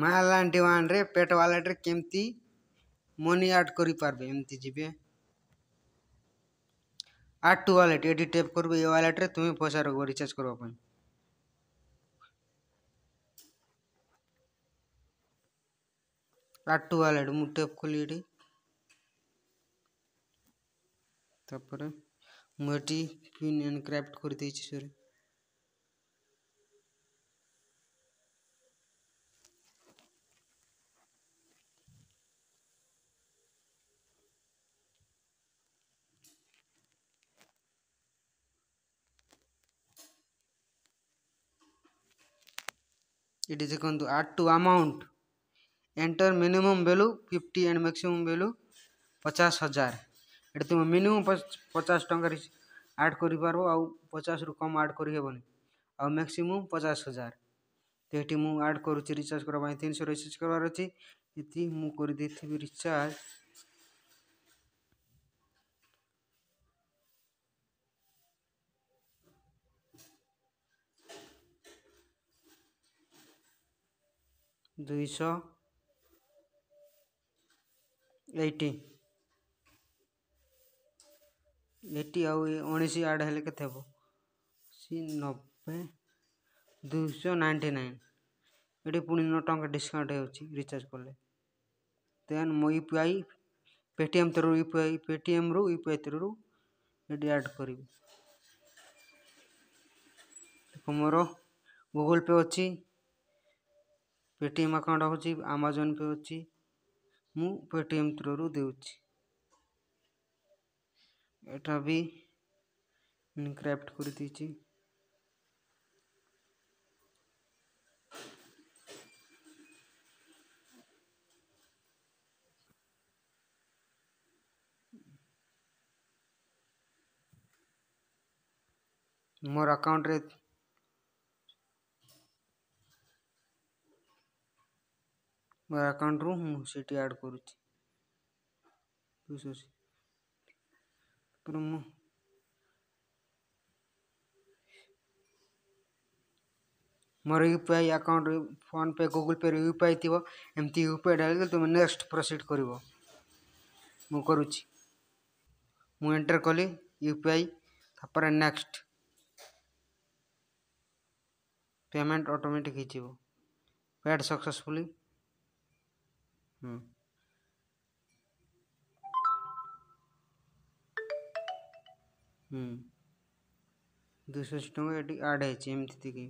ମାହାଲାଣ୍ଟି ୱାନ୍ରେ ପେଟ ୱାଲେଟ୍ରେ କେମିତି ମନି ଆଡ଼୍ କରିପାରିବେ ଏମିତି ଯିବେ ଆଡ଼୍ ଟୁ ୱାଲେଟ୍ ଏଠି ଟ୍ୟାପ୍ କରିବେ ଏ ୱାଲେଟ୍ରେ ତୁମେ ପଇସା ରଖିବ ରିଚାର୍ଜ କରିବା ପାଇଁ ଆଡ଼୍ ଟୁ ୱାଲେଟ୍ ମୁଁ ଟ୍ୟାପ୍ ଖୋଲି ଏଠି ତାପରେ ମୁଁ ଏଠି ପିନ୍ ଏନକ୍ରାଫ୍ଟ କରିଦେଇଛି ସରି it is equal to add to amount enter minimum value 50 and maximum value 50000 এটা তুমি মিনিমম 50 টাকা আড করি পারো আউ 50 রু কম আড করি হেবনি আউ ম্যাক্সিমম 50000 তো এটি মু আড করুছি রিচার্জ করা পাই 300 রিচার্জ করবার আছে এটি মু করে দেইথিবি রিচার্জ दुईश एटी ଏଠି ଆଉ ଉଣେଇଶ ଆଡ଼ ହେଲେ କେତେ ହେବ ସି ନବେ ଦୁଇଶହ ନାଇଣ୍ଟି ନାଇନ୍ ଏଠି ପୁଣି ନଅ ଟଙ୍କା ଡିସକାଉଣ୍ଟ ହେଉଛି ରିଚାର୍ଜ କଲେ ଦେନ୍ ମୋ U P I Paytm through U P I ପେଟିଏମ୍ରୁ ୟୁ ପି ଆଇ ଥ୍ରୁରୁ ଏଠି ଆଡ଼୍ କରିବି ମୋର ଗୁଗୁଲ୍ ପେ ଅଛି ପେଟିଏମ୍ ଆକାଉଣ୍ଟ ହେଉଛି ଆମାଜନ୍ ପେ ଅଛି ମୁଁ ପେଟିଏମ୍ ଥ୍ରୋରୁ ଦେଉଛି ଏଟା ବି କ୍ରାଫ୍ଟ କରିଦେଇଛି ମୋର ଆକାଉଣ୍ଟରେ मो आकाउंट रु सीटी आड कर मोर UPI account PhonePe Google Pay UPI थी एमती यूपीआई डाल तुम नेक्स्ट प्रोसीड कर मुझे मुझे कली यूपीआई तापर नेक्स्ट पेमेंट ऑटोमेटिक ऑटोमेटिकव सक्सेसफुली হুম দুইষষ্টি টঙ্কা এটি আড হয়েছে এমনি থেকে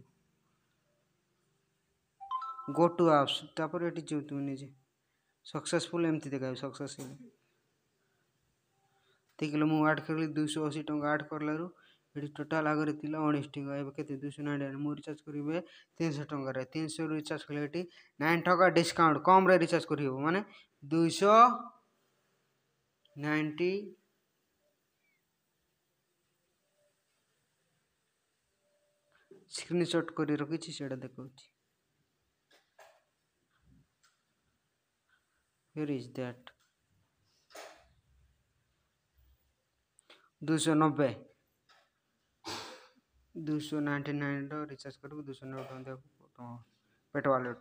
গো টু আপস তারপরে এটি যে তুমি নিজে सक्सेसफुल एमती देखा सक्सेसफुल देखिए मुझ आठ कर दुई सौ अशी टाँग आठ कर ଏଠି ଟୋଟାଲ୍ ଆଗରେ ଥିଲା ଉଣେଇଶ ଟଙ୍କା ଏବେ କେତେ ଦୁଇଶହ ନାଇଣ୍ଟି ମୁଁ ରିଚାର୍ଜ କରିବି ତିନିଶହ ଟଙ୍କାରେ ତିନିଶହରୁ ରିଚାର୍ଜ କଲେ ଏଠି ନାଇନ୍ ଟଙ୍କା ଡିସକାଉଣ୍ଟ କମ୍ରେ ରିଚାର୍ଜ କରିହେବ ମାନେ ଦୁଇଶହ ନାଇଣ୍ଟି ସ୍କ୍ରିନ୍ସଟ୍ କରି ରଖିଛି ସେଇଟା ଦେଖାଉଛି where is that 290 दुश नाइंटी नाइन रिचार्ज कर दुश नौ पेट वाले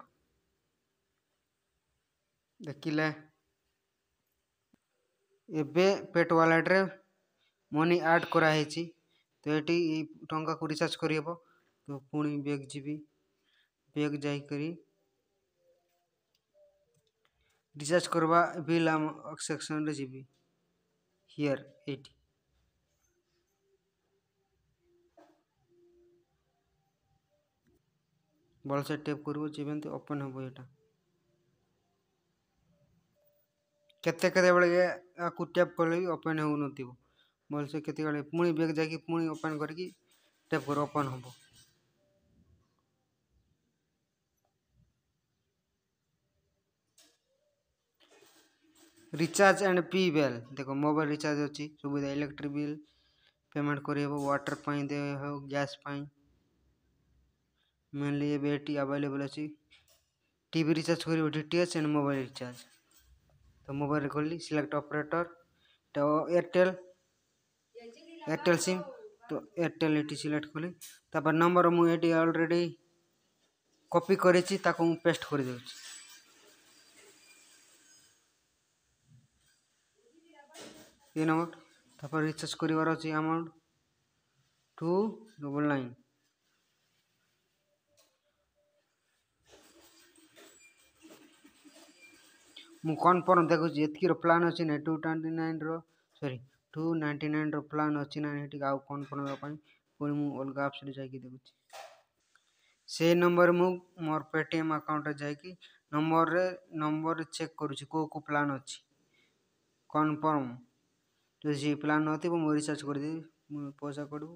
देखिले एबे पेट मनी आड कराई तो ये टाँग को रिचार्ज करहब तो पुणी बेग बेग करी रिचार्ज करवा बिल आम सेक्शन रे हियर एटी भल से टेप कर ओपन हम यहाँ केत टेप कले ओपेन हो नल भल से के पुणी बेग जा पुणी ओपन करके कर ओपन हम रिचार्ज एंड पी बेल देखो मोबाइल रिचार्ज अच्छी सुविधा इलेक्ट्रिक बिल पेमेंट करहब व्टर पर दे गैस पाई মেনলি এ বেটি অ্যাভেলেবল আছে টিভি রিচার্জ করব ডিটিএস অ্যান্ড মোবাইল রিচার্জ তো মোবাইল করলি সিলেক্ট অপারেটর তো এয়ারটেল এয়ারটেল সিম তো এয়ারটেল এটি সিলেক্ট কলি তারপর নম্বর মু এটি অলরেডি কপি করেছি তাকে মু পেস্ট করে দেছি এই নম্বর তারপর রিচার্জ করিবার আছে অ্যামাউন্ট টু ডবল নাইন ମୁଁ କନଫର୍ମ ଦେଖୁଛି ଏତିକିର ପ୍ଲାନ୍ ଅଛି ନା ଟୁ ଟ୍ୱେଣ୍ଟି ନାଇନ୍ର ସରି ଟୁ ନାଇଣ୍ଟି ନାଇନ୍ର ପ୍ଲାନ୍ ଅଛି ନା ନାହିଁ ଟିକେ ଆଉ କନଫର୍ମ ହେବା ପାଇଁ ପୁଣି ମୁଁ ଅଲଗା ଆପ୍ସରେ ଯାଇକି ଦେଖୁଛି ସେଇ ନମ୍ବର ମୁଁ ମୋର ପେଟିଏମ୍ ଆକାଉଣ୍ଟରେ ଯାଇକି ନମ୍ବରରେ ନମ୍ବରରେ ଚେକ୍ କରୁଛି କେଉଁ କେଉଁ ପ୍ଲାନ୍ ଅଛି କନଫର୍ମ ଯଦି ସେ ପ୍ଲାନ୍ ନଥିବ ମୁଁ ରିଚାର୍ଜ କରିଦେବି ମୁଁ ପଇସା କଟିବୁ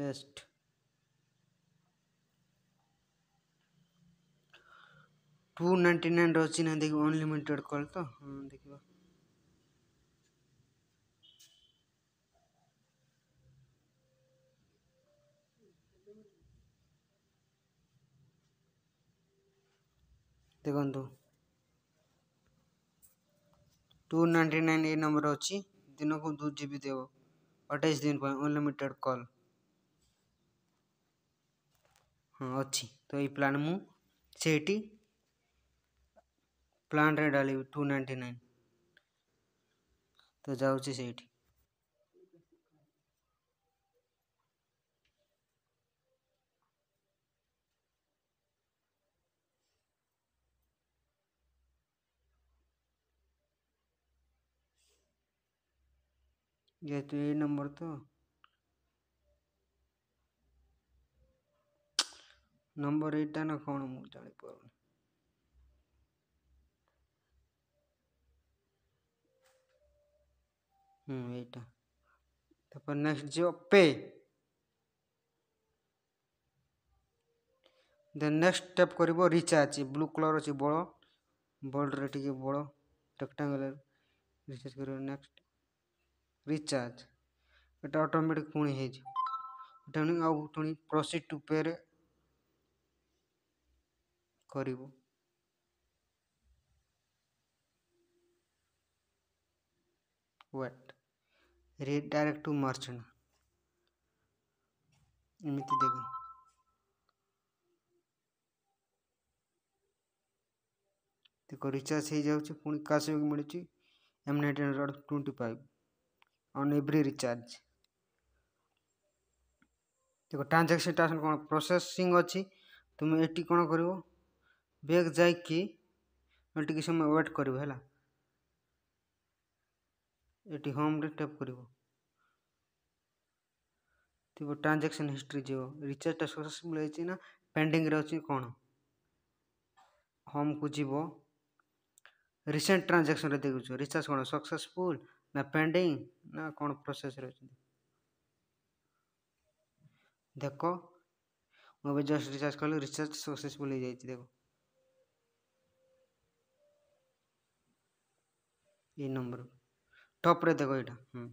फेस्ट टू नाइंटी नाइन अच्छी ना देख अनलिमिटेड कल तो हाँ देख देख टू नाइंटी नाइन ये नंबर अच्छी दिन को दू जी बी देव अठाईस दिन अनलिमिटेड कॉल ହଁ ଅଛି ତ ଏଇ ପ୍ଲାନ୍ ମୁଁ ସେଇଠି ପ୍ଲାନ୍ରେ ଡାଲିବି ଟୁ ନାଇଣ୍ଟି ନାଇନ୍ ତ ଯାଉଛି ସେଇଠି যেহেতু এই নম্বর তো नंबर एटा ना कौन मुझे जापर हम्म नेक्स्ट जो पे दे नेक्स्ट स्टेप कर रिचार्ज ब्लू कलर अच्छे बड़ बोल्ड रे बड़ रेक्टांगुलर रिचार्ज कर नेक्स्ट रिचार्ज एटा अटोमेटिक पुणी होगी आ प्रोसीड टू पे କରିବୁ ୱେଟ୍ ରିଡାଇରେକ୍ଟ ଟୁ ମର୍ଚେଣ୍ଟ ଏମିତି ଦେବେ ଦେଖ ରିଚାର୍ଜ ହେଇଯାଉଛି ପୁଣି କ୍ୟାସବ୍ୟାକ୍ ମିଳୁଛି ଏମ୍ ninety hundred twenty five on every recharge ଦେଖ ଟ୍ରାଞ୍ଜାକ୍ସନ୍ ଟ୍ରାନ୍ସନ୍ କ'ଣ ପ୍ରୋସେସିଂ ଅଛି ତୁମେ ଏଠି କ'ଣ କରିବ बैग जा समय व्वेट कर होम टैप कर ट्रांजेक्शन हिस्ट्री जीव रिचार्जा सक्सेसफुल ना पेंडिंग रे कौन होम को जीव रिसे ट्रांजाक्शन देखु रिचार्ज कौन सक्सेसफुल ना पेंडिंग ना कौन प्रोसेस देखो मुझे जस्ट रिचार्ज कल रिचार्ज सक्सेसफुल देखो এই নম্বর টপরে দেখো এটা হুম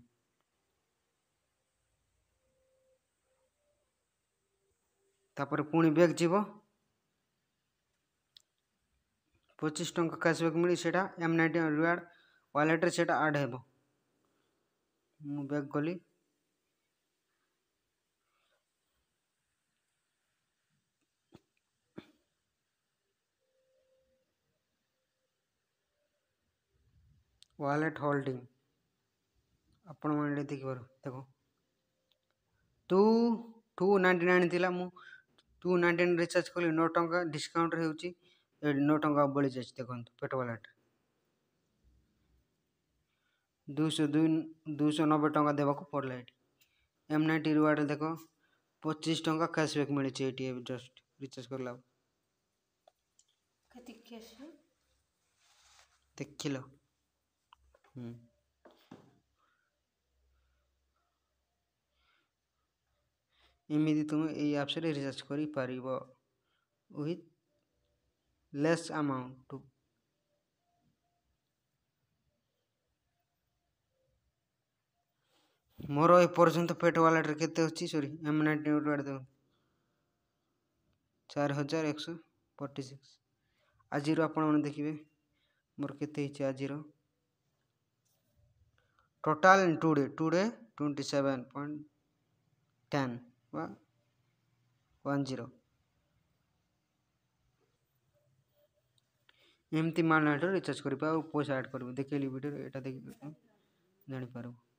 তাপরে পুঁ ব্যাক যাব পঁচিশ টঙ্কা ক্যাশব্যাক মিলি সেটা এম নাইন্টি রিওয়ার্ড ওয়ালেটরে সেটা আড হব মু ব্যাক গলি ୱାଲେଟ୍ ହୋଲ୍ଡିଂ ଆପଣମାନେ ଦେଖିପାରୁ ଦେଖ ଟୁ ଟୁ ନାଇଣ୍ଟି ନାଇନ୍ ଥିଲା ମୁଁ ଟୁ ନାଇଣ୍ଟି ନାଇନ୍ ରିଚାର୍ଜ କଲି ନଅ ଟଙ୍କା ଡିସକାଉଣ୍ଟ ହେଉଛି ନଅ ଟଙ୍କା ବଳି ଯାଇଛି ଦେଖନ୍ତୁ ପେଟ ୱାଲେଟ୍ ଦୁଇଶହ ଦୁଇ ଦୁଇଶହ ନବେ ଟଙ୍କା ଦେବାକୁ ପଡ଼ିଲା ଏଠି ଏମ୍ ନାଇଣ୍ଟି ରିୱାର୍ଡ଼ ଦେଖ ପଚିଶ ଟଙ୍କା କ୍ୟାସ୍ବ୍ୟାକ୍ ମିଳିଛି ଏଇଠି ଏବେ ଜଷ୍ଟ ରିଚାର୍ଜ କଲା ଦେଖିଲ एम हम्म। तुम यप्स रिचार्ज कर पार विथ अमाउंट टू मोर एपर्त पेट वालेट रे सरी एम नाइट चार हजार एकश फर्टी सिक्स आज आप देखिए मोर के आज total in today today 27.10 one, one zero ଏମିତି ମାନଟା ରିଚାର୍ଜ କରିବା ଆଉ ପଇସା ଆଡ଼୍ କରିବୁ ଦେଖେଇଲି ଭିଡ଼ିଓ ଏଇଟା ଦେଖିକି ଜାଣିପାରିବୁ